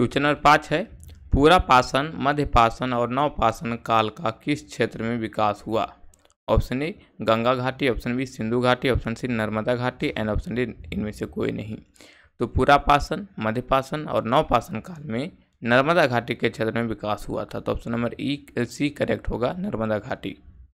question number पाँच है पूरा पाषण मध्य पाषण और नवपाषण काल का किस क्षेत्र में विकास हुआ ऑप्शन ए गंगा घाटी ऑप्शन बी सिंधु घाटी ऑप्शन सी नर्मदा घाटी एंड ऑप्शन डी इनमें से कोई नहीं तो पूरा पाषण मध्य पाषण और नवपाषण काल में नर्मदा घाटी के क्षेत्र में विकास हुआ था तो ऑप्शन नंबर ई सी करेक्ट होगा नर्मदा घाटी